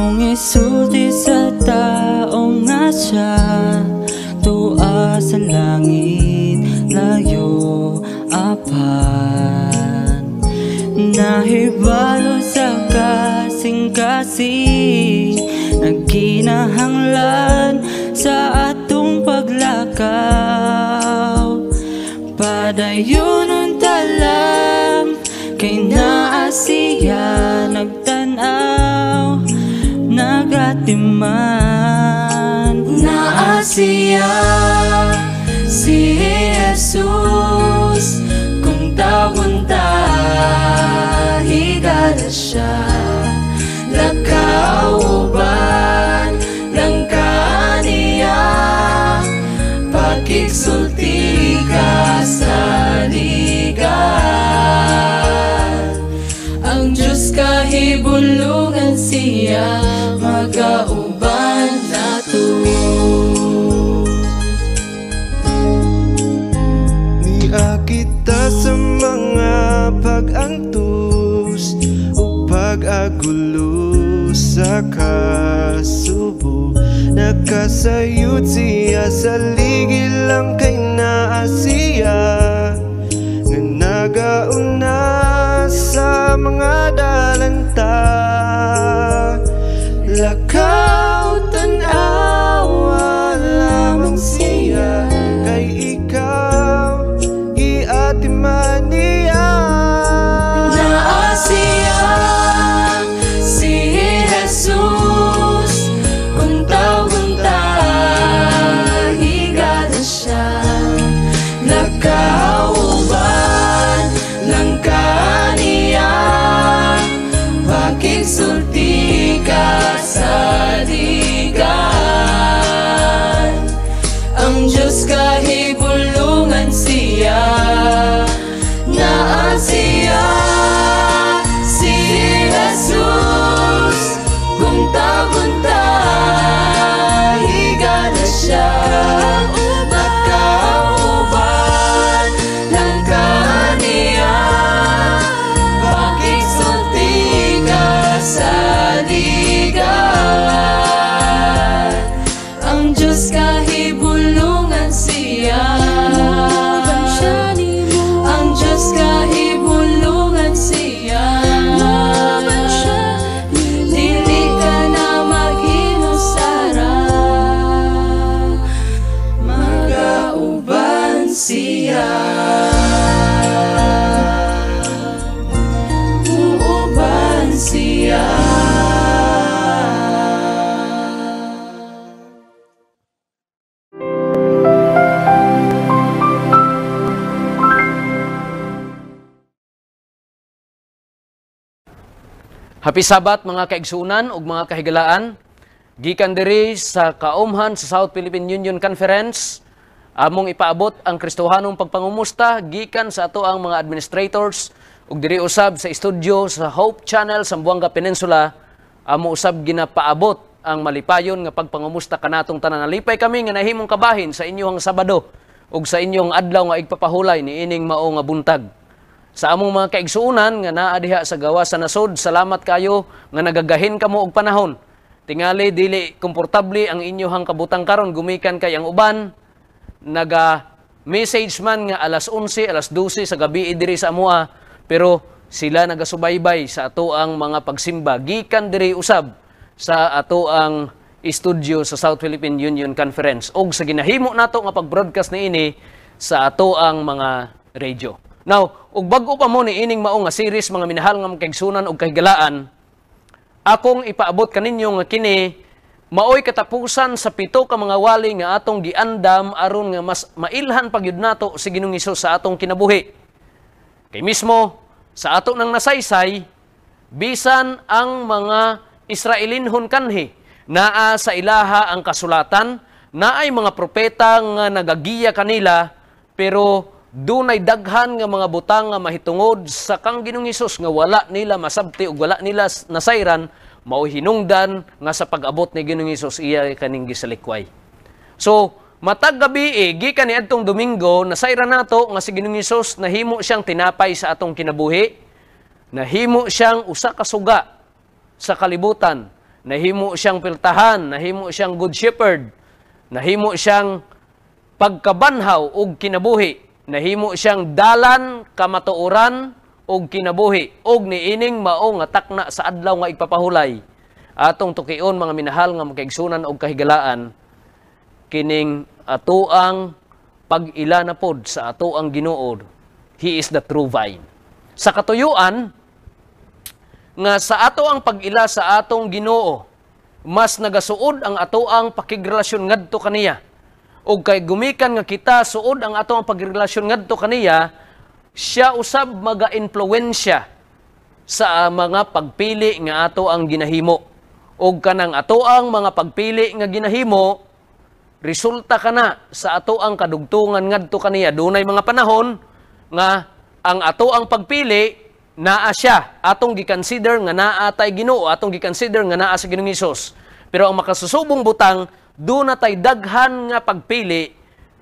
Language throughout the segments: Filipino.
Kung isulti sa taong asya Tuwa sa langit Layo apan Nahibalo sa kasing-kasi Nagkinahanglan sa atong paglakaw Padayon Padayunon talang Kay naasiya nagtanaw katiman Naasiya si Jesus Kung tawon ta siya nakasubo Nakasayod siya sa ligil lang kay naasiya Nga nagauna sa mga dalanta Happy Sabat mga kaigsunan ug mga kahigalaan. Gikan diri sa kaumhan sa South Philippine Union Conference among ipaabot ang Kristohanong pagpangumusta gikan sa ato ang mga administrators ug diri usab sa studio sa Hope Channel sa Buanga Peninsula amo usab ginapaabot ang malipayon nga pagpangumusta kanatong tanan. Lipay kami nga nahimong kabahin sa inyong Sabado ug sa inyong adlaw nga igpapahulay niining mao nga buntag sa among mga kaigsuunan nga naa diha sa gawa sa nasod. Salamat kayo nga nagagahin kamo og panahon. Tingali dili komportable ang inyohang kabutang karon gumikan kay ang uban naga message man nga alas 11, alas 12 sa gabi diri sa amoa pero sila nagasubaybay sa ato ang mga pagsimba gikan diri usab sa ato ang studio sa South Philippine Union Conference og sa ginahimo nato nga pag-broadcast niini sa ato ang mga radio. Now, ug bag-o pa mo ni ining maong nga series mga minahal nga kagsunan ug kahigalaan, akong ipaabot kaninyo nga kini maoy katapusan sa pito ka mga wali nga atong giandam aron nga mas mailhan pagyud nato si Ginoong Hesus sa atong kinabuhi. Kay mismo sa ato nang nasaysay bisan ang mga Israelinhon kanhi naa sa ilaha ang kasulatan naay mga propeta nga nagagiya kanila pero dunay daghan nga mga butang nga mahitungod sa kang Ginoong Hesus nga wala nila masabti ug wala nila nasayran mao hinungdan nga sa pag-abot ni Ginoong Hesus iya kaning gisalikway. So matag gabi eh, gikan ni adtong Domingo nasayran nato nga si Ginoong Hesus nahimo siyang tinapay sa atong kinabuhi, nahimo siyang usa ka suga sa kalibutan, nahimo siyang piltahan, nahimo siyang good shepherd, nahimo siyang pagkabanhaw ug kinabuhi nahimo siyang dalan kamatuoran og kinabuhi og niining mao nga takna sa adlaw nga ipapahulay atong tukion mga minahal nga makaigsunan og kahigalaan kining atuang pag-ila na pod sa atuang Ginoo he is the true vine sa katuyuan nga sa ato ang pag-ila sa atong Ginoo mas nagasuod ang atoang pakigrelasyon ngadto kaniya o kay gumikan nga kita suod ang ato pagrelasyon ngadto kaniya siya usab maga-impluwensya sa ah, mga pagpili nga ato ang ginahimo og kanang ato ang mga pagpili nga ginahimo resulta kana sa ato ang kadugtungan ngadto kaniya dunay mga panahon nga ang ato ang pagpili naa siya atong giconsider nga naa tay Ginoo atong giconsider nga naa sa Ginoong Hesus pero ang makasusubong butang do natay daghan nga pagpili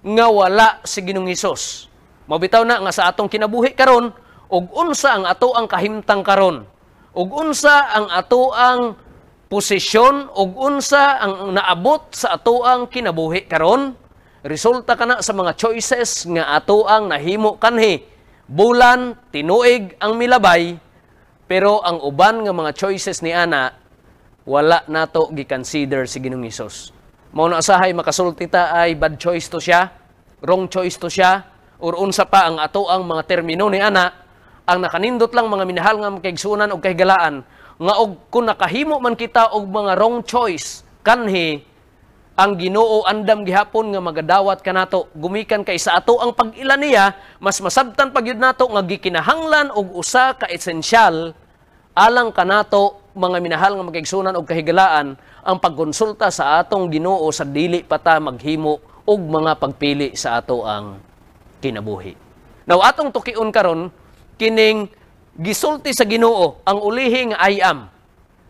nga wala si Ginoong Hesus. Mabitaw na nga sa atong kinabuhi karon ug unsa ang ato ang kahimtang karon ug unsa ang ato ang posisyon ug unsa ang naabot sa ato ang kinabuhi karon resulta kana sa mga choices nga ato ang nahimo kanhi bulan tinuig ang milabay pero ang uban nga mga choices ni ana wala nato giconsider si Ginoong Hesus Mao na sahay makasulti ta ay bad choice to siya, wrong choice to siya, or unsa pa ang ato ang mga termino ni ana ang nakanindot lang mga minahal nga makigsunan og kahigalaan nga og kun nakahimo man kita og mga wrong choice kanhi ang Ginoo andam gihapon nga magadawat kanato gumikan kay sa ato ang pag-ila niya mas masabtan pagyud nato nga gikinahanglan og usa ka essential alang kanato mga minahal nga magigsunan og kahigalaan ang pagkonsulta sa atong Ginoo sa dili pa ta maghimo og mga pagpili sa ato ang kinabuhi. Now atong tukion karon kining gisulti sa Ginoo ang ulihing I am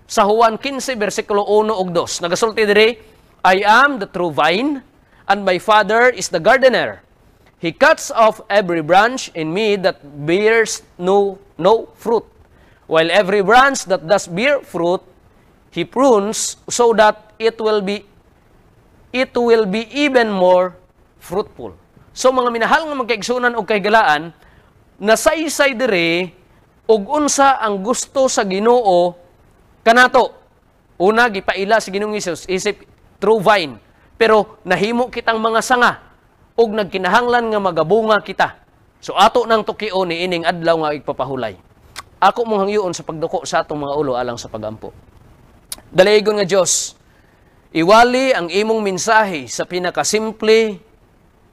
sa Juan 15 bersikulo 1 og 2 nagasulti diri I am the true vine and my Father is the gardener. He cuts off every branch in me that bears no no fruit While every branch that does bear fruit, he prunes so that it will be it will be even more fruitful. So mga minahal nga magkaigsunan og kahigalaan, nasaysay dire og unsa ang gusto sa Ginoo kanato. Una gipaila si Ginoong Hesus isip true vine, pero nahimo kitang mga sanga ug nagkinahanglan nga magabunga kita. So ato nang tukio ni ining adlaw nga igpapahulay. Ako mong hangyoon sa pagduko sa atong mga ulo alang sa pagampo. Dalayigon nga Dios, iwali ang imong mensahe sa pinakasimple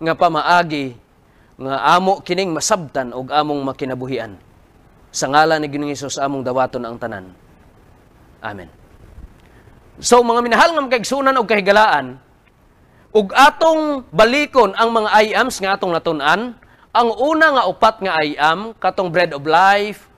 nga pamaagi nga amo kining masabtan og among makinabuhian. Sa ngalan ni Ginoong Hesus among dawaton ang tanan. Amen. So mga minahal nga kaigsunan og kahigalaan, ug atong balikon ang mga I ams nga atong natunan, ang una nga upat nga I am, katong bread of life,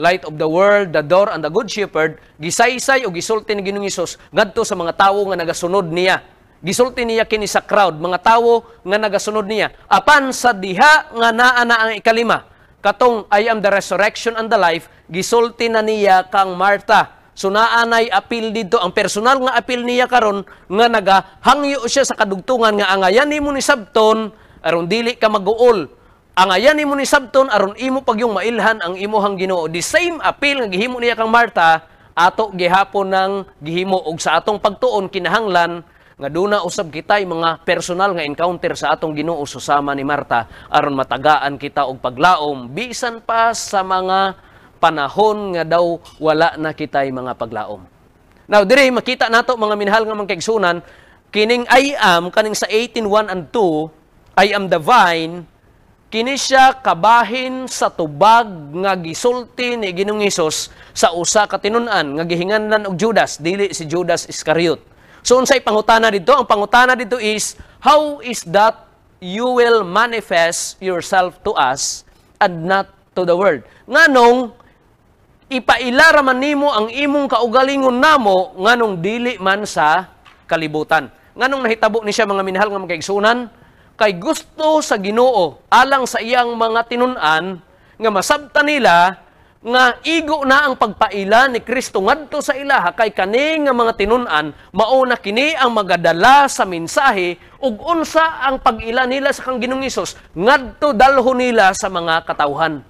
light of the world, the door, and the good shepherd, gisaysay o gisulti ni Ginoong Hesus ngadto sa mga tawo nga nagasunod niya. Gisulti niya kini sa crowd, mga tawo nga nagasunod niya. Apan sa diha nga naa na ang ikalima, katong I am the resurrection and the life, gisulti na niya kang Martha. So naanay apil dito ang personal nga apil niya karon nga nagahangyo siya sa kadugtungan nga angayan nimo ni Sabton aron dili ka maguol ang ayan imo ni Sabton aron imo pagyong mailhan ang imuhang Ginoo. The same appeal nga gihimo niya kang Martha ato gihapon nang gihimo og sa atong pagtuon kinahanglan nga duna usab kitay mga personal nga encounter sa atong Ginoo susama ni Martha aron matagaan kita og paglaom bisan pa sa mga panahon nga daw wala na kitay mga paglaom. Now dire makita nato mga minhal nga mga kaigsunan kining I am kaning sa 18:1 and 2 I am the vine kini siya kabahin sa tubag nga gisulti ni Ginoong Hesus sa usa ka tinun-an nga gihinganlan og Judas dili si Judas Iscariot. So unsay pangutana didto? Ang pangutana didto is how is that you will manifest yourself to us and not to the world? Nganong ipailaraman nimo ang imong kaugalingon namo nganong dili man sa kalibutan. Nganong nahitabo ni siya mga minahal nga mga kaigsunan? kay gusto sa Ginoo alang sa iyang mga tinunan nga masabta nila nga igo na ang pagpaila ni Kristo ngadto sa ilaha kay kani nga mga tinunan mao na kini ang magadala sa mensahe ug unsa ang pagila nila sa kang Ginoong Hesus ngadto dalhon nila sa mga katawhan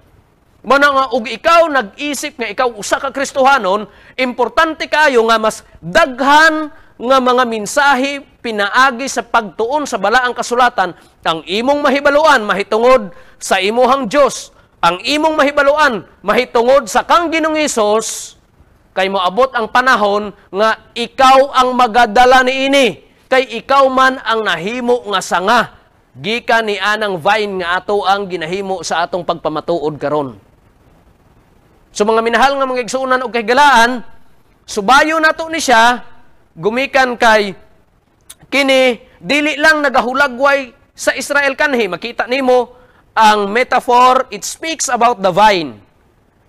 mo nga ug ikaw nag-isip nga ikaw usa ka Kristohanon importante kayo nga mas daghan nga mga minsahi pinaagi sa pagtuon sa balaang kasulatan ang imong mahibaluan mahitungod sa imuhang Dios ang imong mahibaluan mahitungod sa kang Ginoong Hesus kay moabot ang panahon nga ikaw ang magadala ni ini kay ikaw man ang nahimo nga sanga gika ni anang vine nga ato ang ginahimo sa atong pagpamatuod karon so mga minahal nga mga igsuunan og kahigalaan subayo nato ni siya gumikan kay kini dili lang nagahulagway sa Israel kanhi makita nimo ang metaphor it speaks about the vine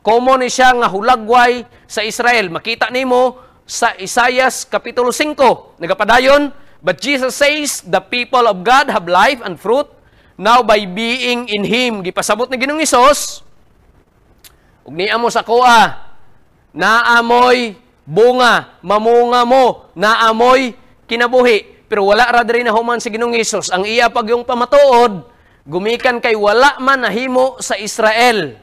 komo ni siya nga hulagway sa Israel makita nimo sa Isaiah kapitulo 5 nagapadayon but Jesus says the people of God have life and fruit now by being in him gipasabot ni Ginoong Hesus ug mo sa koa naamoy bunga, mamunga mo, naamoy, kinabuhi. Pero wala ra diri na human si Ginoong Hesus. Ang iya pag yung pamatuod, gumikan kay wala man himo sa Israel.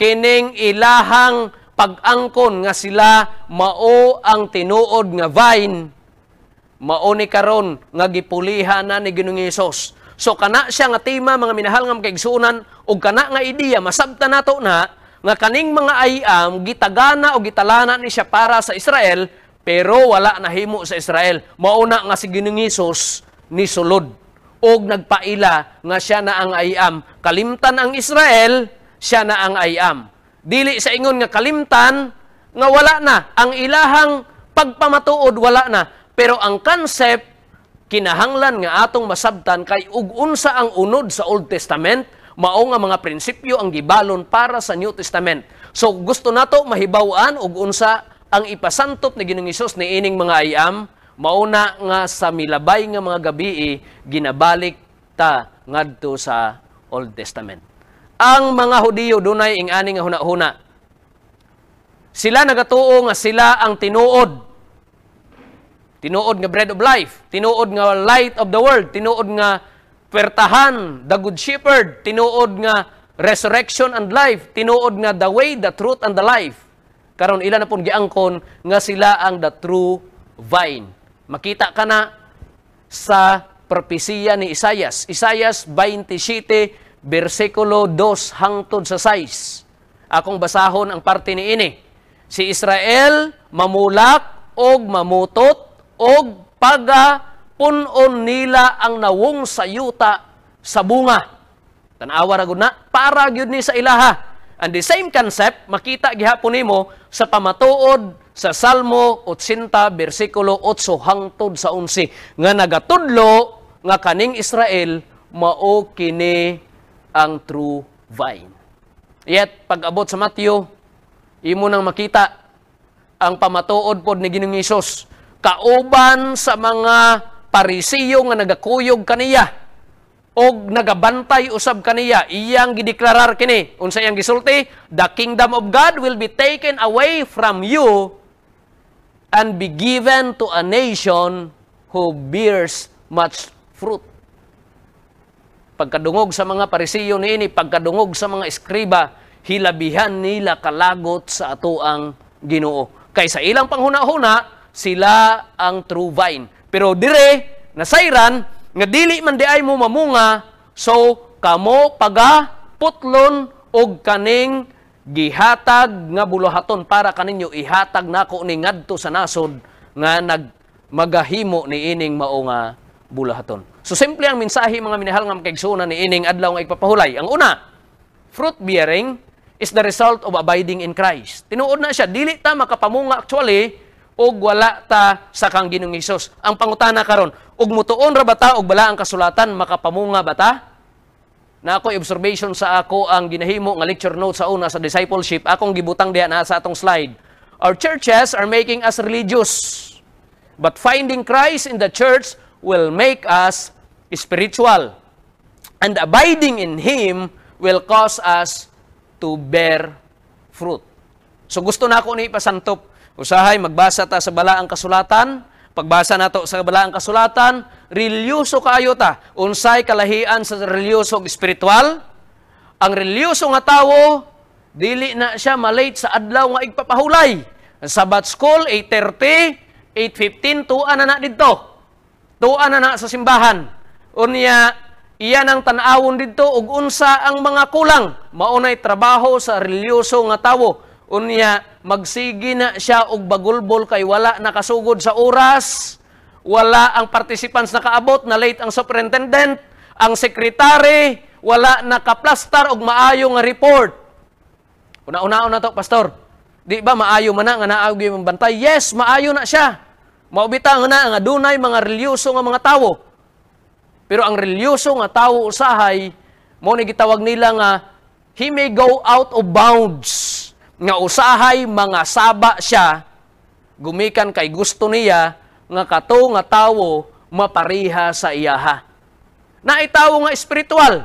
Kining ilahang pag-angkon nga sila mao ang tinuod nga vine mao ni karon nga gipulihan na ni Ginoong Hesus. So kana siya nga tema mga minahal nga magkaigsuunan og kana nga ideya masabta nato na nga kaning mga ayam gitagana o gitalana ni siya para sa Israel pero wala nahimo sa Israel. Mauna nga si Ginoong Hesus ni sulod og nagpaila nga siya na ang ayam. Kalimtan ang Israel, siya na ang ayam. Dili sa ingon nga kalimtan nga wala na ang ilahang pagpamatuod wala na. Pero ang concept kinahanglan nga atong masabtan kay ug unsa ang unod sa Old Testament mao nga mga prinsipyo ang gibalon para sa New Testament. So gusto nato mahibawaan og unsa ang ipasantop ni Ginoong Hesus niining mga ayam mauna nga sa milabay nga mga gabi eh, ginabalik ta ngadto sa Old Testament. Ang mga Hudiyo dunay ing ani nga hunahuna. Sila nagatuo nga sila ang tinuod. Tinuod nga bread of life, tinuod nga light of the world, tinuod nga pertahan, the good shepherd, tinuod nga resurrection and life, tinuod nga the way, the truth, and the life. Karon ila na pong giangkon nga sila ang the true vine. Makita ka na sa propesiya ni Isayas. Isayas 27, versikulo 2 hangtod sa 6. Akong basahon ang parte ni ini. Si Israel mamulak og mamutot og paga punon nila ang nawong sayuta sa bunga. Tanawa ra gud na para gyud ni sa ilaha. And the same concept makita gihapon nimo sa pamatuod sa Salmo 80 bersikulo 8 hangtod sa 11 nga nagatudlo nga kaning Israel mao kini ang true vine. Yet pag-abot sa Matthew imo nang makita ang pamatuod pod ni Ginoong Hesus kauban sa mga parisiyo nga nagakuyog kaniya og nagabantay usab kaniya iyang gideklarar kini unsa iyang gisulti the kingdom of god will be taken away from you and be given to a nation who bears much fruit pagkadungog sa mga parisiyo niini pagkadungog sa mga eskriba hilabihan nila kalagot sa atoang Ginoo kay sa ilang panghuna-huna sila ang true vine pero dire, nasayran, nga dili man di ay mo mamunga, so kamo paga putlon og kaning gihatag nga buluhaton para kaninyo ihatag nako ni ngadto sa nasod nga nag magahimo ni ining mao buluhaton. So simple ang mensahe mga minahal nga makaigsuna ni ining adlaw nga ipapahulay. Ang una, fruit bearing is the result of abiding in Christ. Tinuod na siya dili ta makapamunga actually og wala ta sa kang Ginoong Hesus. Ang pangutana karon, og mutuon ra bata og bala ang kasulatan makapamunga bata? Na ako observation sa ako ang ginahimo nga lecture note sa una sa discipleship, akong gibutang diha na sa atong slide. Our churches are making us religious. But finding Christ in the church will make us spiritual. And abiding in Him will cause us to bear fruit. So gusto na ako ni ipasantop Usahay magbasa ta sa balaang kasulatan, pagbasa nato sa balaang kasulatan, relyoso kaayo ta. Unsay kalahian sa relyoso spiritual? Ang relyoso nga tawo dili na siya malate sa adlaw nga igpapahulay. Ang Sabbath school 8:30, 8:15 tuwa na na didto. Tuwa na na sa simbahan. Unya iyan ang tanawon didto ug unsa ang mga kulang maunay trabaho sa relyoso nga tawo. Unya magsigi na siya og bagulbol kay wala nakasugod sa oras, wala ang participants nakaabot, na late ang superintendent, ang secretary, wala nakaplastar og maayong report. Una-una na to, pastor. Di ba maayo man na nga naagi mong bantay? Yes, maayo na siya. Maubita nga na nga dunay mga relyoso nga mga tawo. Pero ang relyoso nga tawo usahay mo ni gitawag nila nga he may go out of bounds nga usahay mga saba siya gumikan kay gusto niya nga kato nga tawo mapariha sa iyaha. Naitawo nga spiritual.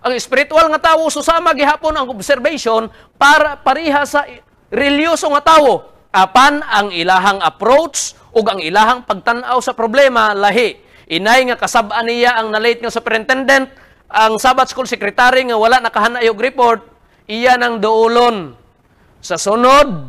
Ang spiritual nga tawo susama gihapon ang observation para pariha sa reliyoso nga tawo. Apan ang ilahang approach ug ang ilahang pagtan-aw sa problema lahi. Inay nga kasab-an niya ang nalate nga superintendent, ang Sabbath School Secretary nga wala nakahanay og report, iya nang duolon sa sunod,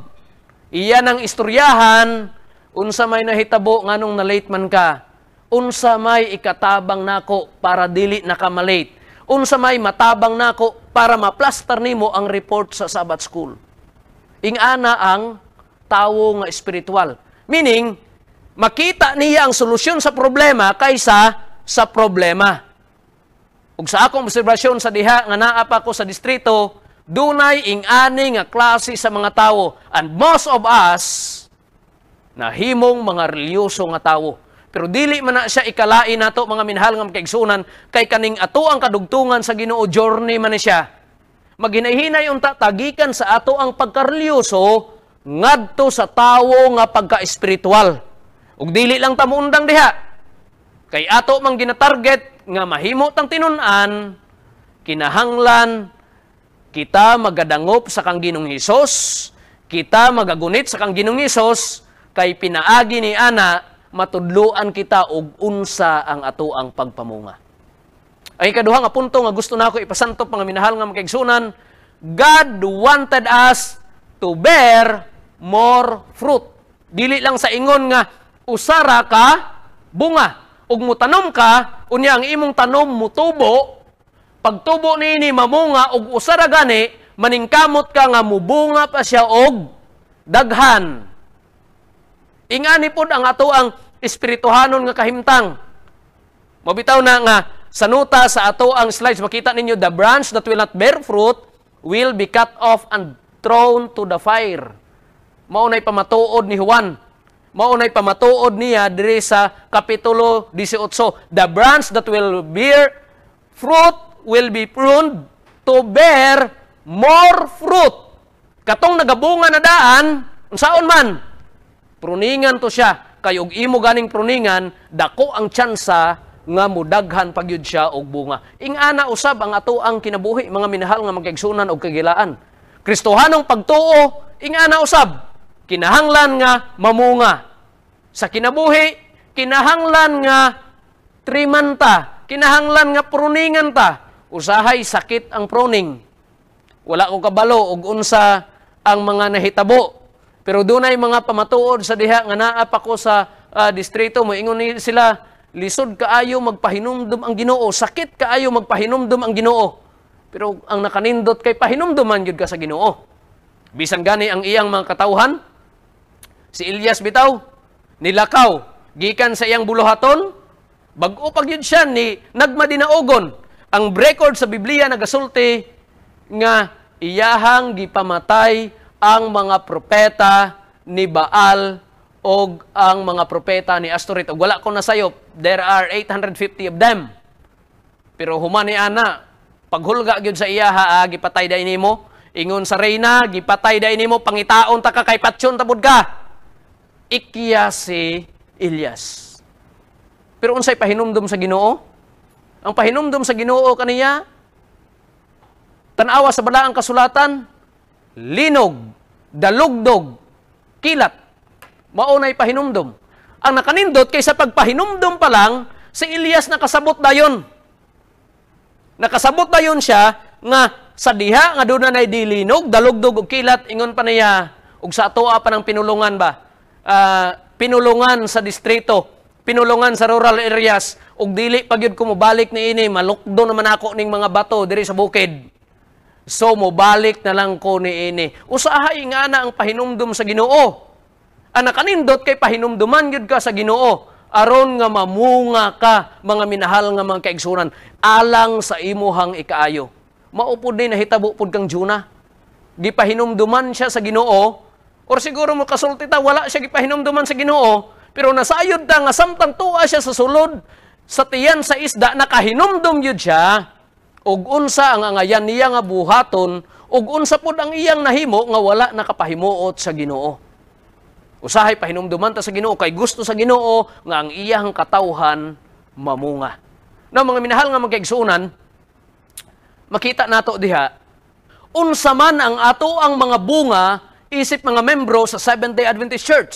iyan ang istoryahan, unsa may nahitabo nganong na-late man ka, unsa may ikatabang nako para dili nakamalate, unsa may matabang nako para maplaster nimo ang report sa Sabbath School. Ingana ang tawo nga espiritual. Meaning, makita niya ang solusyon sa problema kaysa sa problema. Ug sa akong obserbasyon sa diha nga naa pa ko sa distrito, dunay ing-ani nga klase sa mga tawo and most of us nahimong mga reliyoso nga tawo pero dili man na siya ikalain nato mga minhal nga kaigsunan kay kaning ato ang kadugtungan sa Ginoo journey man siya maghinay-hinay unta tagikan sa ato ang pagkareliyoso ngadto sa tawo nga pagka-espiritual ug dili lang ta muundang diha kay ato mang ginatarget nga mahimo tang tinun-an kinahanglan Kita magadangop sa kang Ginong Hesus, kita magagunit sa kang Ginong Hesus kay pinaagi ni ana matudluan kita og unsa ang atoang pagpamunga. Ay kaduha nga punto nga gusto nako na ipasanto pang minahal nga makigsunan, God wanted us to bear more fruit. Dili lang sa ingon nga usara ka bunga ug mutanom ka unya ang imong tanom mutubo pagtubo ni niini mamunga og usara gani maningkamot ka nga mubunga pa siya og daghan ingani pod ang ato ang espirituhanon nga kahimtang mabitaw na nga sa nota sa ato ang slides makita ninyo the branch that will not bear fruit will be cut off and thrown to the fire mao nay pamatuod ni Juan mao nay pamatuod niya diri sa kapitulo 18 the branch that will bear fruit will be pruned to bear more fruit. Katong nagabunga na daan, saon man, pruningan to siya. Kayog imo ganing pruningan, dako ang tsansa nga mudaghan pagyud siya og bunga. Ingana usab ang atoang kinabuhi mga minahal nga magkaigsunan og kagilaan. Kristohanong pagtuo, ingana usab kinahanglan nga mamunga. Sa kinabuhi, kinahanglan nga trimanta, kinahanglan nga pruningan ta, usahay sakit ang pruning. Wala ko kabalo og unsa ang mga nahitabo. Pero dunay mga pamatuod sa diha nga naa pa ko sa uh, distrito mo ingon sila lisod kaayo magpahinumdum ang Ginoo, sakit kaayo magpahinumdum ang Ginoo. Pero ang nakanindot kay pahinumduman gyud ka sa Ginoo. Bisan gani ang iyang mga katawhan, si Elias bitaw nilakaw gikan sa iyang buluhaton bag-o pag yun siya ni nagmadinaogon ang record sa Biblia nagasulti nga iyahang gipamatay ang mga propeta ni Baal o ang mga propeta ni Astoret. Og wala ko na sayop, there are 850 of them. Pero humani ana, paghulga gyud sa iya ha, ah, gipatay dai nimo. Ingon sa reyna, gipatay dai nimo pangitaon ta ka kay patyon tabod ka. Ikya si Ilyas. Pero unsay pahinumdom sa Ginoo? Ang pahinumdom sa Ginoo kaniya, tanawa sa balaang kasulatan, linog, dalugdog, kilat. Maunay pahinumdom. Ang nakanindot kaysa pagpahinumdom pa lang, si Elias nakasabot dayon. Nakasabot dayon siya nga sa diha nga doon na dilinog, dalugdog og kilat ingon pa niya ug sa atoa pa ng pinulungan ba? Uh, pinulungan sa distrito pinulungan sa rural areas ug dili pagyud ko mobalik ni ini malukdo naman ako ning mga bato diri sa bukid so mobalik na lang ko ni ini usahay nga na ang pahinumdum sa Ginoo ana kanindot kay pahinumduman gyud ka sa Ginoo aron nga mamunga ka mga minahal nga mga kaigsoonan alang sa imuhang ikaayo maupod ni nahitabo pud kang Juna gipahinumduman siya sa Ginoo or siguro mo kasulti ta wala siya gipahinumduman sa Ginoo pero nasayod ta nga samtang tuwa siya sa sulod, sa tiyan sa isda, nakahinumdum yun siya, ug unsa ang angayan niya nga buhaton, ug unsa pud ang iyang nahimo nga wala nakapahimuot sa Ginoo. Usahay pahinumduman ta sa Ginoo kay gusto sa Ginoo nga ang iyang katawhan mamunga. Na mga minahal nga magkaigsuunan, makita nato diha unsa man ang ato ang mga bunga isip mga membro sa Seventh-day Adventist Church.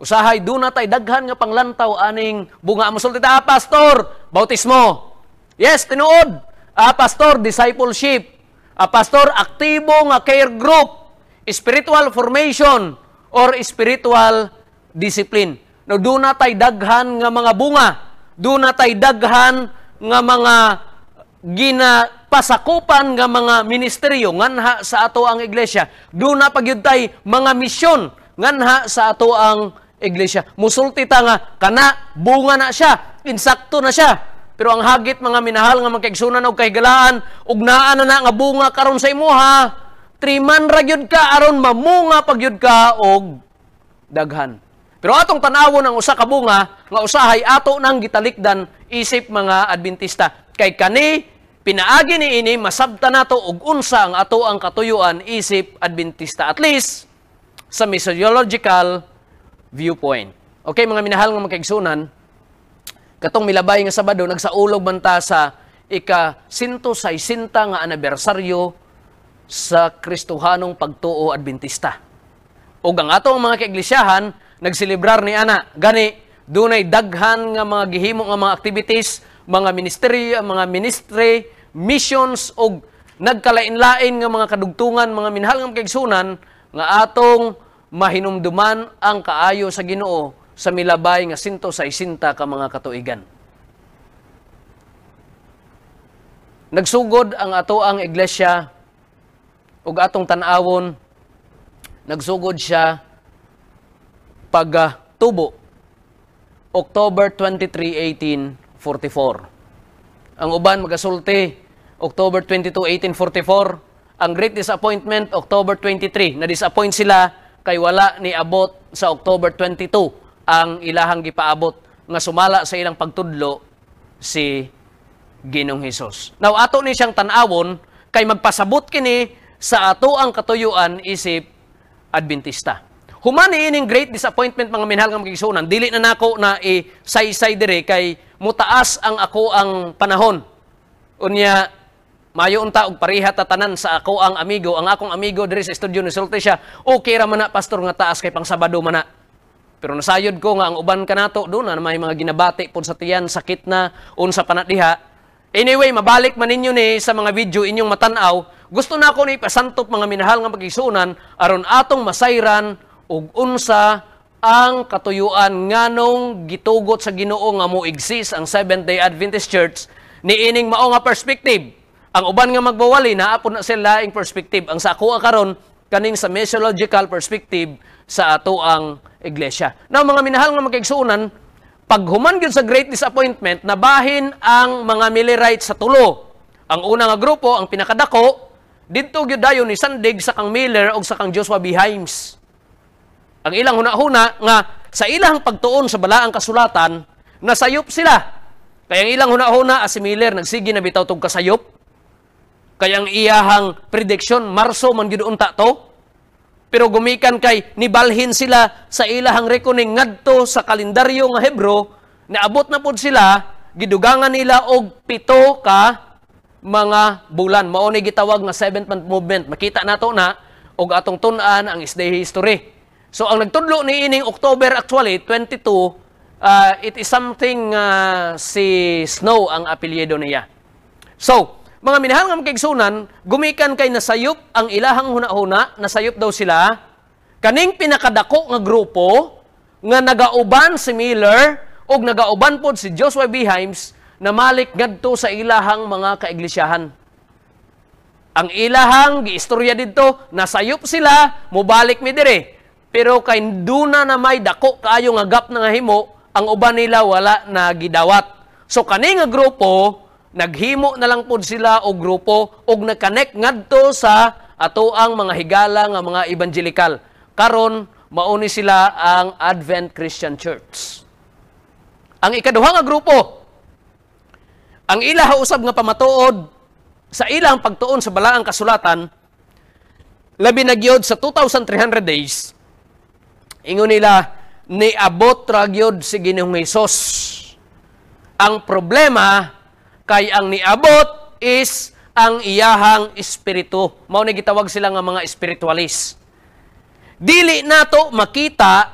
Usahay duna tay daghan nga panglantaw aning bunga mo sulti ah, pastor, bautismo. Yes, tinuod. Ah, pastor, discipleship. Ah, pastor, aktibo nga care group, spiritual formation or spiritual discipline. No duna tay daghan nga mga bunga, duna tay daghan nga mga ginapasakupan nga mga ministeryo nganha sa ato ang iglesia. Duna pagyud tay mga misyon nganha sa ato ang iglesia. Musulti ta nga, kana, bunga na siya, insakto na siya. Pero ang hagit mga minahal nga magkaigsunan og kahigalaan, ugnaan na na nga bunga karon sa imuha, triman ra gyud ka aron mamunga pagyud ka og daghan. Pero atong tanawon ang usa ka bunga nga usahay ato nang gitalikdan isip mga Adventista kay kani pinaagi ni ini masabta nato og unsa ang ato ang katuyuan isip Adventista at least sa missiological viewpoint. Okay, mga minahal nga magkaigsunan, katong milabay nga Sabado, nagsaulog banta sa ika sinto sa isinta nga anibersaryo sa Kristuhanong Pagtuo Adventista. O ang atong mga kaiglisyahan, nagsilibrar ni Ana, gani, dunay daghan nga mga gihimo nga mga activities, mga ministry, mga ministry, missions, og nagkalain-lain nga mga kadugtungan, mga minahal nga kaigsunan, nga atong mahinumduman ang kaayo sa Ginoo sa milabay nga sinto sa isinta ka mga katuigan. Nagsugod ang atoang iglesia ug atong tanawon nagsugod siya pagtubo October 23, 1844. Ang uban magasulti October 22, 1844. Ang great disappointment October 23 na disappoint sila kay wala ni abot sa October 22 ang ilahang gipaabot nga sumala sa ilang pagtudlo si Ginong Hesus. Now ato ni siyang tanawon kay magpasabot kini sa ato ang katuyuan isip Adventista. Human ining great disappointment mga minhal nga magigsunan, dili na nako na i-say-say dire kay mutaas ang ako ang panahon. Unya Mayo unta og pareha tatanan sa ako ang amigo, ang akong amigo diri sa studio ni Sulti siya. Okay ra man na pastor nga taas kay pang Sabado man na. Pero nasayod ko nga ang uban kanato do na may mga ginabati pud sa tiyan sakit na unsa pa diha. Anyway, mabalik man ninyo ni sa mga video inyong matanaw, gusto na ko ni pasantop mga minahal nga pagisunan aron atong masayran og unsa ang katuyuan nganong gitugot sa Ginoo nga mo exist ang Seventh-day Adventist Church ni ining mao nga perspective ang uban nga magbawali na apon na sila laing perspective. Ang sa ako karon kaning sa missiological perspective sa ato ang iglesia. Now mga minahal nga magkaigsuunan, pag human gyud sa great disappointment nabahin ang mga Millerites sa tulo. Ang una nga grupo ang pinakadako didto gyud dayon ni Sandig sa kang Miller og sa kang Joshua Bihimes. Ang ilang hunahuna nga sa ilang pagtuon sa balaang kasulatan nasayop sila. Kaya ang ilang hunahuna as si Miller nagsige na bitaw tug kasayop Kay ang iyahang prediction, Marso man gid unta to. Pero gumikan kay nibalhin sila sa ilahang reckoning ngadto sa kalendaryo nga Hebro, naabot na pud sila gidugangan nila og pito ka mga bulan. Mao ni gitawag nga seventh month movement. Makita nato na og atong tun ang isday history. So ang nagtudlo ni ining October actually 22 uh, it is something uh, si Snow ang apelyido niya. So mga minahangang kaigsunan, gumikan kay nasayop ang ilahang hunahuna, nasayop daw sila, kaning pinakadako nga grupo, nga nagauban si Miller, o nagauban po si Joshua B. Himes, na malik ngadto sa ilahang mga kaiglisyahan. Ang ilahang giistorya didto, nasayop sila, mubalik mi dire. Pero kay duna na may dako kayo nga gap nga himo, ang uban nila wala na gidawat. So kani nga grupo Naghimo na lang pod sila og grupo og nagkanek ngadto sa ato ang mga higala nga mga evangelical. Karon mauni sila ang Advent Christian Church. Ang ikaduha nga grupo ang ila usab nga pamatuod sa ilang pagtuon sa balaang kasulatan labi na gyud sa 2300 days ingon nila ni abot ra gyud si Ginoong Hesus ang problema kay ang niabot is ang iyahang espiritu. Mao ni gitawag sila nga mga spiritualist. Dili nato makita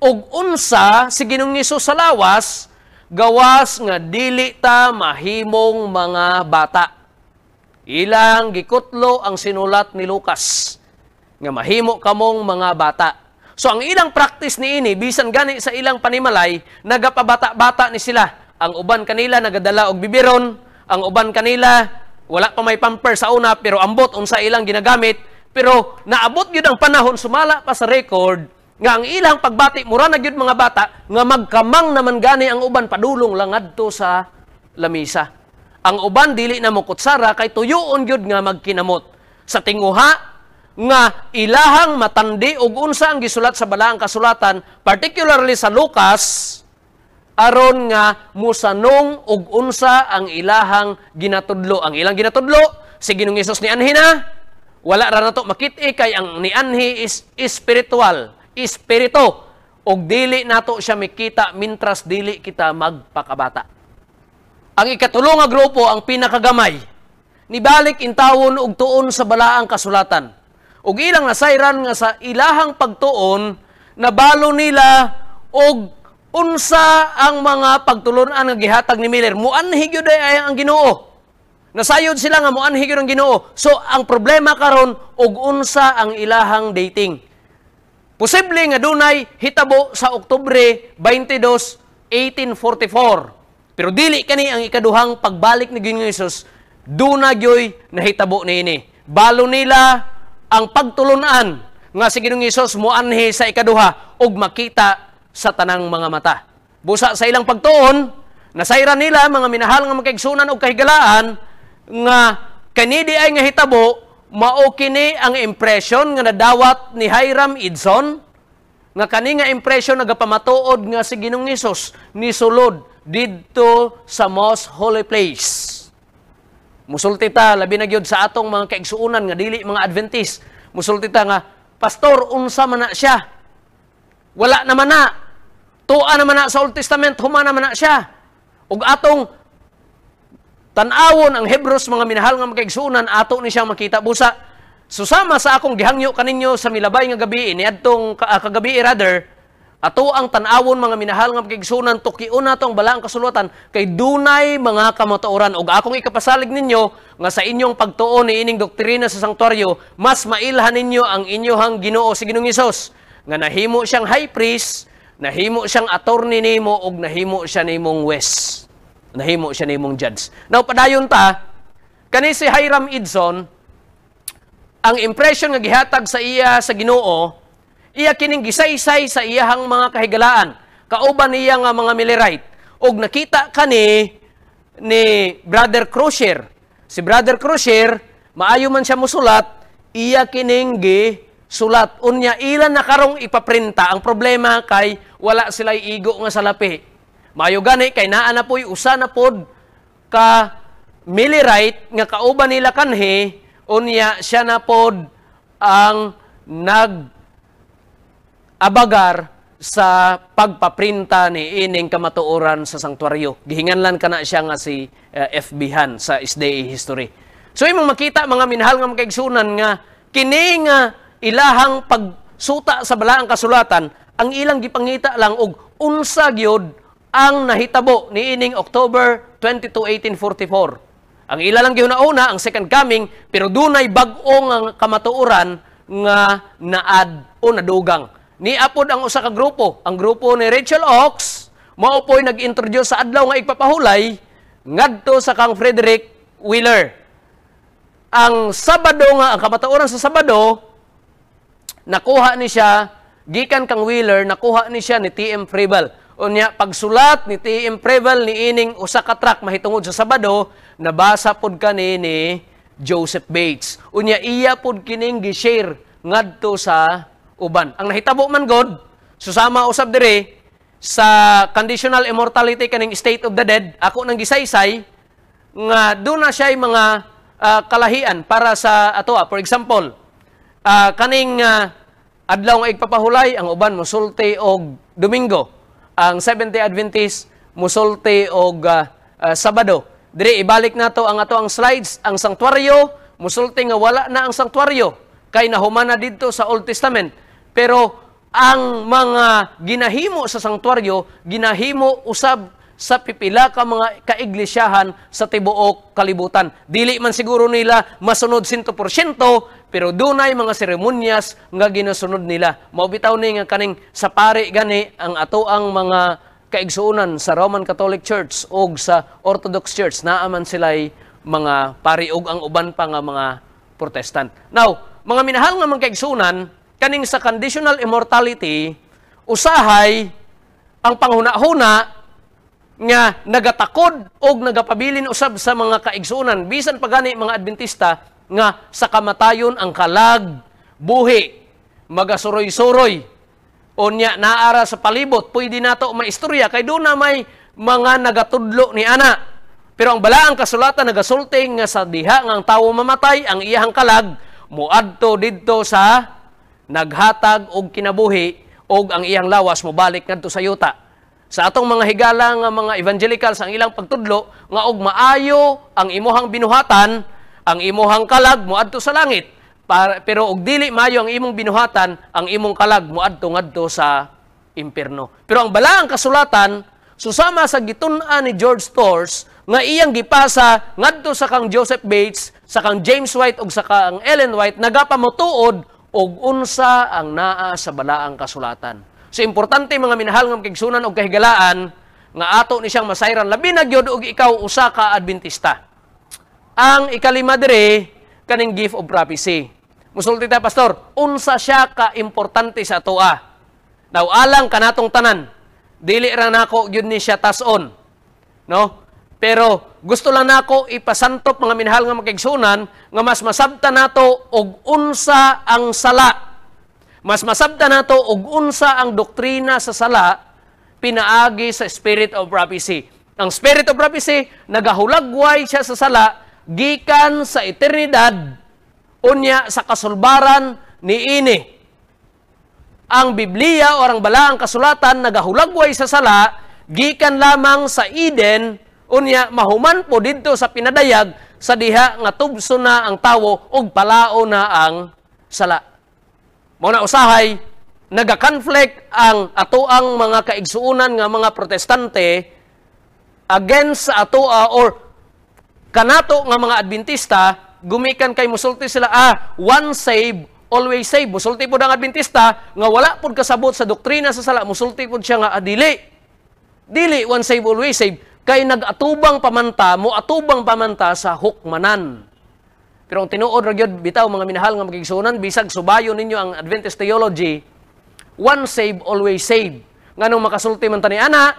og unsa si Ginoong Hesus sa lawas gawas nga dili ta mahimong mga bata. Ilang gikutlo ang sinulat ni Lucas nga mahimo kamong mga bata. So ang ilang practice ni ini bisan gani sa ilang panimalay nagapabata-bata ni sila ang uban kanila nagadala og bibiron, ang uban kanila wala pa may pamper sa una pero ambot unsa ilang ginagamit, pero naabot gyud ang panahon sumala pa sa record nga ang ilang pagbati mura na gyud mga bata nga magkamang naman gani ang uban padulong lang adto sa lamisa. Ang uban dili na mo kutsara kay tuyoon gyud nga magkinamot. Sa tinguha nga ilahang matandi og unsa ang gisulat sa balaang kasulatan particularly sa Lucas aron nga musanong og unsa ang ilahang ginatudlo ang ilang ginatudlo si Ginoong Hesus ni anhi na wala ra nato makit-i kay ang ni anhi is spiritual espirito Og dili nato siya makita mintras dili kita magpakabata ang ikatulong nga grupo ang pinakagamay nibalik intawon og tuon sa balaang kasulatan Og ilang nasayran nga sa ilahang pagtuon nabalo nila og unsa ang mga pagtulunan nga gihatag ni Miller muanhi gyud ay ang Ginoo nasayod sila nga muanhi gyud ang Ginoo so ang problema karon og unsa ang ilahang dating posible nga dunay hitabo sa Oktubre 22 1844 pero dili kani ang ikaduhang pagbalik ni Ginoong Jesus duna gyoy nahitabo niini balo nila ang pagtulunan nga si Ginoong Hesus muanhi sa ikaduha ug makita sa tanang mga mata. Busa sa ilang pagtuon, nasayra nila mga minahal nga makaigsunan og kahigalaan nga kanidi ay nga hitabo mao kini ang impression nga nadawat ni Hiram Idson nga kani nga impression nagapamatuod nga si Ginoong Hesus ni sulod didto sa most holy place. Musulti ta labi na gyud sa atong mga kaigsuonan nga dili mga Adventist. Musulti ta nga pastor unsa man na siya? Wala naman na Tuwa naman na sa Old Testament, humana man na siya. Ug atong tanawon ang Hebrews mga minahal nga magkaigsunan ato ni siyang makita busa. Susama sa akong gihangyo kaninyo sa milabay nga gabi ni adtong uh, kagabi eh, rather ato ang tanawon mga minahal nga magkaigsunan tukion nato ang balaang kasulatan kay dunay mga kamatuoran ug akong ikapasalig ninyo nga sa inyong pagtuo ni ining doktrina sa sangtuaryo mas mailhan ninyo ang inyohang Ginoo si Ginoong Hesus nga nahimo siyang high priest Nahimo siyang attorney nimo og nahimo siya nimong west Nahimo siya nimong judge. Now padayon ta kani si Hiram Edson ang impression nga gihatag sa iya sa Ginoo iya kining gisaysay sa iyahang mga kahigalaan kauban niya nga mga Millerite og nakita kani ni Brother Crusher. Si Brother Crusher, maayo man siya musulat, iya kining gi sulat. Unya, ilan na karong ipaprinta. Ang problema kay wala sila igo nga salapi. Mayo gani, kay naa na po'y usa na pod ka millirite nga kauban nila kanhi, unya siya na pod ang nag abagar sa pagpaprinta ni ining kamatuoran sa sangtuaryo. Gihinganlan kana siya nga si uh, eh, FB Han sa SDA e history. So imong makita mga minhal nga makaigsunan nga kini nga ilahang pagsuta sa balaang kasulatan, ang ilang gipangita lang og unsa gyud ang nahitabo ni ining October 22, 1844. Ang ila lang una ang second coming pero dunay bag ong nga kamatuoran nga naad o nadugang. Niapod ang usa ka grupo, ang grupo ni Rachel Ox, mao po'y nag-introduce sa adlaw nga ipapahulay ngadto sa kang Frederick Wheeler. Ang Sabado nga ang kamatuoran sa Sabado nakuha ni siya gikan kang Wheeler nakuha ni siya ni TM Preval. Unya pagsulat ni TM Preval ni ining usa ka track mahitungod sa Sabado nabasa pud kani ni Joseph Bates. Unya iya pud kining gi-share ngadto sa uban. Ang nahitabo man god susama usab dire sa conditional immortality kaning state of the dead ako nang gisaysay nga do na siya mga uh, kalahian para sa ato ah. For example, uh, kaning uh, adlaw nga igpapahulay ang uban mosulti og Domingo. Ang 70 day Adventist mosulti og uh, uh, Sabado. Dire ibalik nato ang ato ang slides, ang sanktuaryo mosulti nga wala na ang sanktuaryo kay nahumana didto sa Old Testament. Pero ang mga ginahimo sa sanktuaryo ginahimo usab sa pipila ka mga kaiglesyahan sa tibuok kalibutan. Dili man siguro nila masunod 100% pero dunay mga seremonyas nga ginasunod nila. Maubitaw ni nga kaning sa pare gani ang atoang mga kaigsuunan sa Roman Catholic Church o sa Orthodox Church. Naaman sila'y mga pari og ang uban pa nga mga Protestant. Now, mga minahal nga mga kaigsuunan, kaning sa conditional immortality, usahay ang panghuna-huna nga nagatakod og nagapabilin usab sa mga kaigsuunan bisan pa gani mga Adventista nga sa kamatayon ang kalag buhi magasuroy-suroy o niya naara sa palibot pwede nato maistorya kay do na may mga nagatudlo ni ana pero ang balaang kasulatan nagasulting nga sa diha nga ang tawo mamatay ang iyang kalag muadto didto sa naghatag og kinabuhi og ang iyang lawas mobalik ngadto sa yuta sa atong mga higala nga mga evangelical ang ilang pagtudlo nga og maayo ang imuhang binuhatan ang imuhang kalag muadto sa langit. Para, pero og dili mayo ang imong binuhatan, ang imong kalag muadto ngadto sa impierno. Pero ang balaang kasulatan susama sa gitun-an ni George Storrs nga iyang gipasa ngadto sa kang Joseph Bates, sa kang James White ug sa kang Ellen White nagapamutuod og unsa ang naa sa balaang kasulatan. So importante mga minahal nga kigsunan og kahigalaan nga ato ni siyang masayran labi na gyud og ikaw usa ka Adventista ang ikalima dire kaning gift of prophecy. Musulti ta pastor, unsa siya ah? ka importante sa atoa? Now alang kanatong tanan, dili ra nako gyud ni siya tason. No? Pero gusto lang nako ipasantop mga minahal nga makigsunan nga mas masabta nato og unsa ang sala. Mas masabta nato og unsa ang doktrina sa sala pinaagi sa spirit of prophecy. Ang spirit of prophecy nagahulagway siya sa sala gikan sa eternidad unya sa kasulbaran ni ini ang Biblia o ang balaang kasulatan nagahulagway sa sala gikan lamang sa Eden unya mahuman po didto sa pinadayag sa diha nga tubso na ang tawo og palao na ang sala mao na usahay nagakonflict ang atoang mga kaigsuonan nga mga protestante against sa atoa or kanato nga mga Adventista, gumikan kay musulti sila, ah, one save, always save. Musulti po ng Adventista, nga wala po kasabot sa doktrina sa sala, musulti po siya nga adili. Ah, dili, one save, always save. Kay nagatubang pamanta, mo atubang pamanta sa hukmanan. Pero ang tinuod ra gyud bitaw mga minahal nga magigsunan bisag subayo ninyo ang Adventist theology, one save always save. Nganong makasulti man tani ana,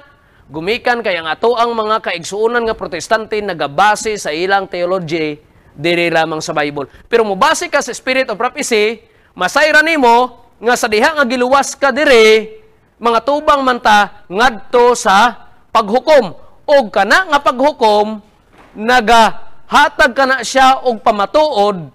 Gumikan kay ang ato ang mga kaigsuunan nga protestante nagabase sa ilang theology dire lamang sa Bible. Pero mubase ka sa spirit of prophecy, masayra nimo nga sa diha nga giluwas ka dire mga tubang manta ngadto sa paghukom og kana nga paghukom nagahatag kana siya og pamatuod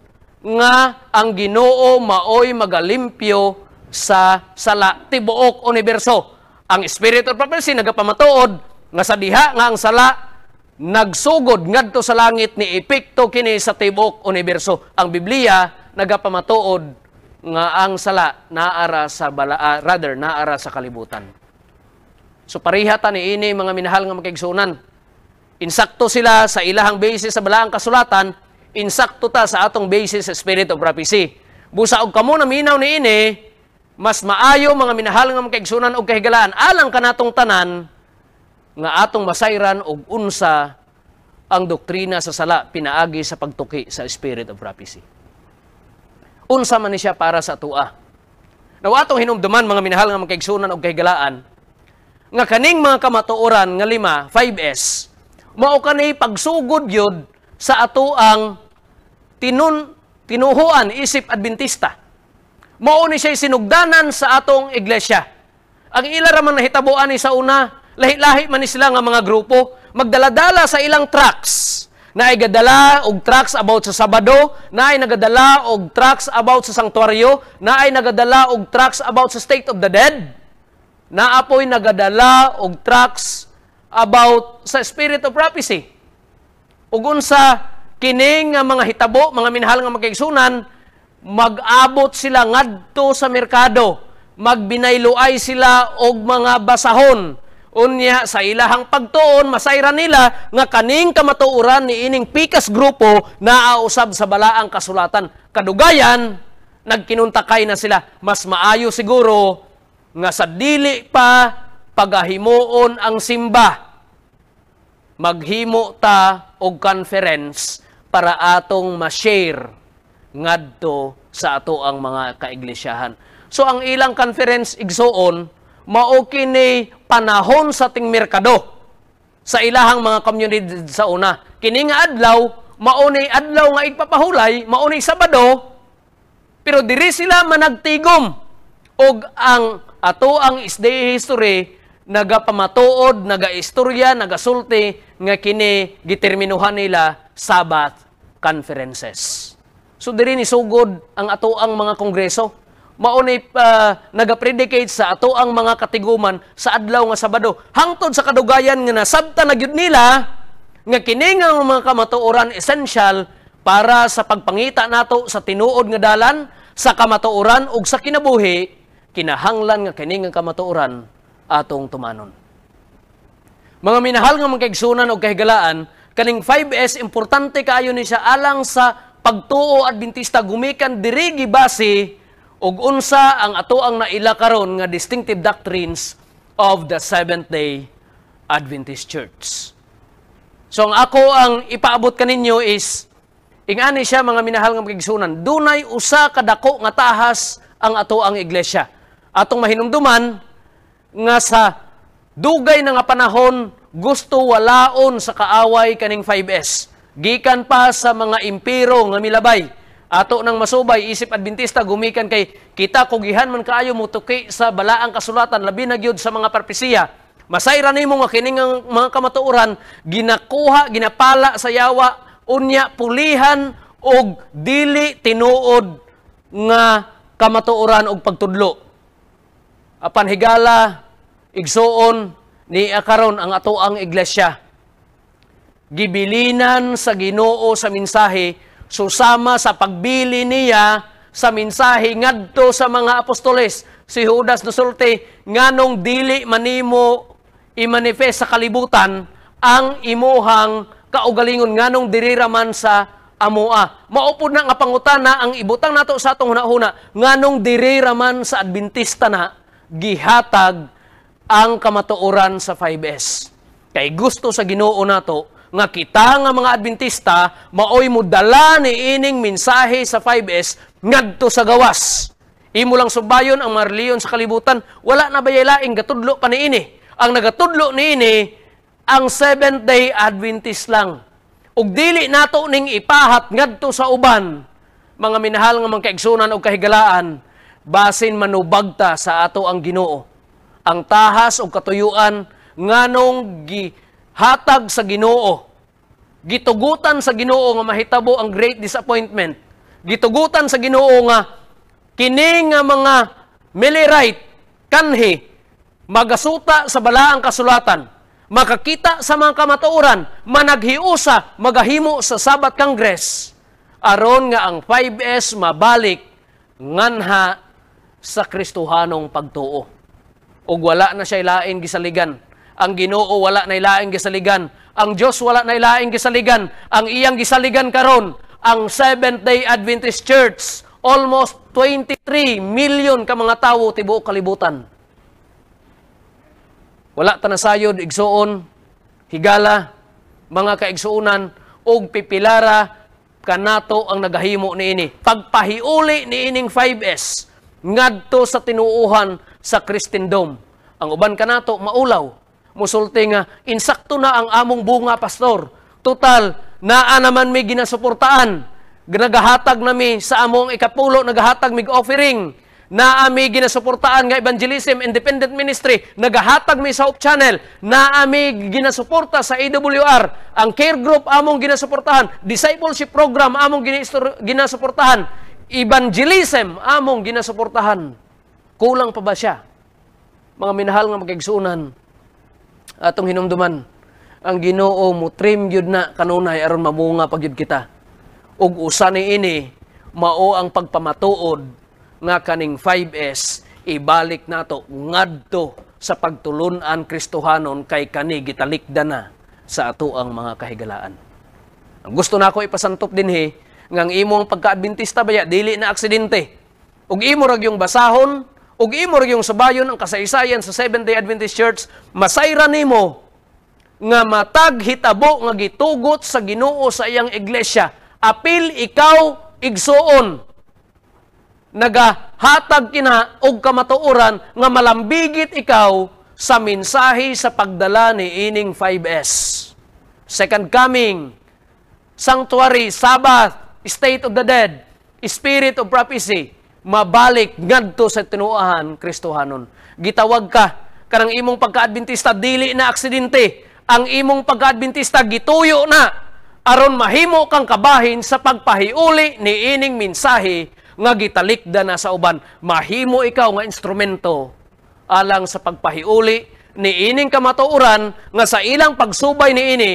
nga ang Ginoo maoy magalimpyo sa sala tibuok universo. Ang spirit of prophecy nagapamatuod nga sa diha nga ang sala nagsugod ngadto sa langit ni epekto kini sa tibok universo. Ang Biblia nagapamatuod nga ang sala naara sa bala, uh, rather naara sa kalibutan. So pareha ta ni ini mga minahal nga makigsunan. Insakto sila sa ilahang basis sa balaang kasulatan, insakto ta sa atong basis sa spirit of prophecy. Busa og kamo na minaw ni ini mas maayo mga minahal nga mga kaigsunan og kahigalaan alang kanatong tanan nga atong masayran og unsa ang doktrina sa sala pinaagi sa pagtuki sa spirit of prophecy. Unsa man ni siya para sa tua. Now atong hinumduman mga minahal nga mga magkaigsunan og kahigalaan nga kaning mga kamatuoran nga lima 5S mao kani pagsugod gyud sa ato ang tinun tinuhuan isip adventista mao ni siya sinugdanan sa atong iglesia. Ang ila raman nahitabuan ni sa una, lahi-lahi man sila nga mga grupo, magdala-dala sa ilang tracks na gadala og tracks about sa Sabado, na ay nagadala og tracks about sa sanktuaryo, na ay nagadala og tracks about sa state of the dead, na apoy nagadala og tracks about sa spirit of prophecy. Ug unsa kining nga mga hitabo, mga minhal nga magkaigsunan Mag-abot sila ngadto sa merkado, magbinayloay sila og mga basahon. Unya sa ilahang pagtuon masayra nila nga kaning kamatuoran ni ining pikas grupo naa usab sa balaang kasulatan. Kadugayan nagkinuntakay na sila mas maayo siguro nga sa dili pa pagahimoon ang simba. Maghimo ta og conference para atong ma-share ngadto sa ato ang mga kaiglesia. So ang ilang conference igsoon maoki ni panahon sa ting merkado sa ilahang mga community sa una. Kini nga adlaw mao adlaw nga ipapahulay, mao Sabado pero diri sila managtigom og ang ato ang isday history nagapamatuod, nagaistorya, nagasulti nga kini giterminuhan nila Sabbath conferences. So diri ni so good ang atoang mga kongreso. Maunay uh, nagapredicate sa atoang mga katiguman sa adlaw nga Sabado. Hangtod sa kadugayan nga nasabta na gyud nila nga kini nga mga kamatuoran essential para sa pagpangita nato sa tinuod nga dalan sa kamatuoran ug sa kinabuhi kinahanglan nga kining kamatuoran atong tumanon. Mga minahal nga mga kaigsunan o kahigalaan, kaning 5S, importante kaayo ni siya alang sa pagtuo Adventista gumikan diri gibase og unsa ang atoang naila karon nga distinctive doctrines of the Seventh-day Adventist Church. So ang ako ang ipaabot kaninyo is ingani siya mga minahal nga kagsunan, dunay usa ka dako nga tahas ang atoang iglesia. Atong mahinumduman nga sa dugay na nga panahon gusto walaon sa kaaway kaning 5S gikan pa sa mga impiro nga milabay ato nang masubay isip adventista gumikan kay kita kugihan man kaayo mutuki sa balaang kasulatan labi na gyud sa mga parpisiya masayra nimo nga kining mga kamatuoran ginakuha ginapala sa yawa unya pulihan og dili tinuod nga kamatuoran og pagtudlo apan higala igsuon ni akaron ang atoang iglesia gibilinan sa Ginoo sa mensahe susama sa pagbili niya sa mensahe ngadto sa mga apostoles si Judas Nusulti nganong dili manimo i-manifest sa kalibutan ang imuhang kaugalingon nganong dirira man sa amoa maupod na nga pangutana ang ibutang nato sa atong hunahuna nganong dirira man sa adventista na gihatag ang kamatuoran sa 5S kay gusto sa Ginoo nato nga kita nga mga Adventista maoy mudala ni ining mensahe sa 5S ngadto sa gawas. Imo lang subayon ang marliyon sa kalibutan, wala na bayay laing gatudlo pa ni ini. Ang nagatudlo ni ini ang Seventh Day Adventist lang. Ug dili nato ning ipahat ngadto sa uban mga minahal nga mga kaigsunan o kahigalaan, basin manubagta sa ato ang ginoo. Ang tahas o katuyuan, nganong gi, hatag sa Ginoo. Gitugutan sa Ginoo nga mahitabo ang great disappointment. Gitugutan sa Ginoo nga kini nga mga Millerite kanhi magasuta sa balaang kasulatan, makakita sa mga kamatuoran, managhiusa, magahimo sa Sabat Congress. Aron nga ang 5S mabalik nganha sa Kristuhanong pagtuo. Ug wala na siya lain gisaligan ang Ginoo wala na ilaing gisaligan. Ang Dios wala na ilaing gisaligan. Ang iyang gisaligan karon ang Seventh-day Adventist Church almost 23 million ka mga tawo tibuok kalibutan. Wala ta nasayod igsuon higala mga kaigsuonan og pipilara kanato ang nagahimo niini. Pagpahiuli niining 5S ngadto sa tinuuhan sa Christendom. Ang uban kanato maulaw Musulti nga, insakto na ang among bunga, pastor. Total, naa naman mi ginasuportaan. ginagahatag nami sa among ikapulo, nagahatag mig offering. Naa mi ginasuportaan nga evangelism, independent ministry. Nagahatag mi sa Hope Channel. Naa mi ginasuporta sa AWR. Ang care group among ginasuportahan. Discipleship program among ginasuportahan. Evangelism among ginasuportahan. Kulang pa ba siya? Mga minahal nga magigsunan atong hinumduman ang Ginoo mo trim gyud na kanunay aron mamunga pag yun kita ug usa ni ini mao ang pagpamatuod nga kaning 5S ibalik nato ngadto sa pagtulon an Kristohanon kay kani gitalikda na sa ato ang mga kahigalaan. Ang gusto nako na ipasantop din he ngang imong pagkaadbentista baya dili na aksidente. Ug imo rag yung basahon og imo yung sabayon ang kasaysayan sa Seventh-day Adventist Church, masayra nimo nga matag hitabo nga gitugot sa Ginoo sa iyang iglesia. Apil ikaw igsuon. Nagahatag kina og kamatuoran nga malambigit ikaw sa mensahe sa pagdala ni ining 5S. Second coming, sanctuary, Sabbath, state of the dead, spirit of prophecy, mabalik ngadto sa tinuahan Kristohanon. Gitawag ka karang imong pagka-adventista dili na aksidente. Ang imong pagka-adventista gituyo na aron mahimo kang kabahin sa pagpahiuli ni ining mensahe nga gitalikda na sa uban. Mahimo ikaw nga instrumento alang sa pagpahiuli ni ining kamatuoran nga sa ilang pagsubay ni ini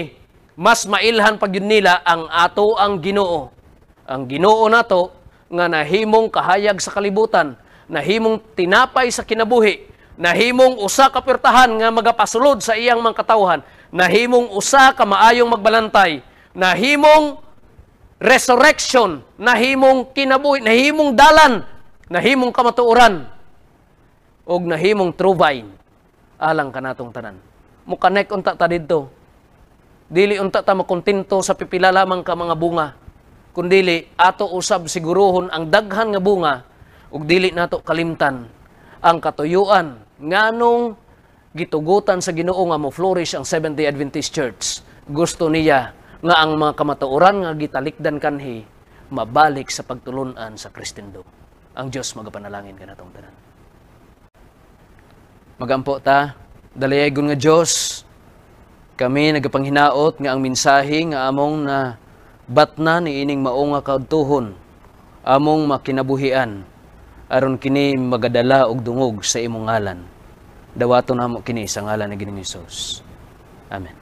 mas mailhan pag yun nila ang ato ang Ginoo. Ang Ginoo nato nga nahimong kahayag sa kalibutan, nahimong tinapay sa kinabuhi, nahimong usa ka pirtahan nga magapasulod sa iyang mga katawhan, nahimong usa ka maayong magbalantay, nahimong resurrection, nahimong kinabuhi, nahimong dalan, nahimong kamatuoran, og nahimong true vine alang kanatong tanan. Mukanek unta ta didto. Dili unta ta makontento sa pipila lamang ka mga bunga kundili ato usab siguruhon ang daghan nga bunga ug dili nato kalimtan ang katuyuan nganong gitugutan sa Ginoo nga mo flourish ang Seventh-day Adventist Church. Gusto niya nga ang mga kamatuoran nga gitalikdan kanhi mabalik sa pagtulunan sa Kristendom. Ang Dios magapanalangin kanatong tanan. Magampo ta dalayagon nga Dios kami nagpapanghinaot nga ang mensahe nga among na Bat na ining maunga kaadtuhon among makinabuhian aron kini magadala og dungog sa imong ngalan. Dawaton namo kini sa ngalan ni Ginoong Hesus. Amen.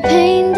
the pain